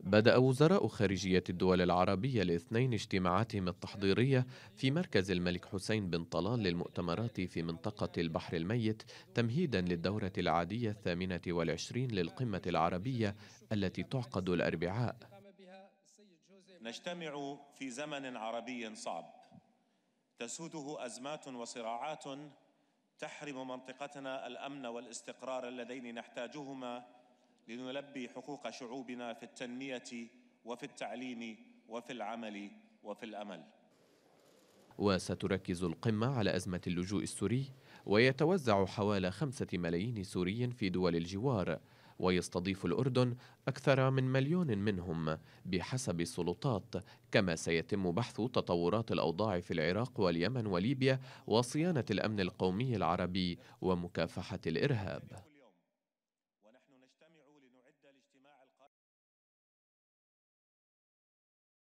بدأ وزراء خارجية الدول العربية الاثنين اجتماعاتهم التحضيرية في مركز الملك حسين بن طلال للمؤتمرات في منطقة البحر الميت تمهيدا للدورة العادية الثامنة والعشرين للقمة العربية التي تعقد الأربعاء نجتمع في زمن عربي صعب تسوده أزمات وصراعات تحرم منطقتنا الأمن والاستقرار اللذين نحتاجهما لنلبي حقوق شعوبنا في التنمية وفي التعليم وفي العمل وفي الأمل وستركز القمة على أزمة اللجوء السوري ويتوزع حوالي خمسة ملايين سوري في دول الجوار ويستضيف الأردن أكثر من مليون منهم بحسب السلطات كما سيتم بحث تطورات الأوضاع في العراق واليمن وليبيا وصيانة الأمن القومي العربي ومكافحة الإرهاب نجتمع لنعد الاجتماع القادم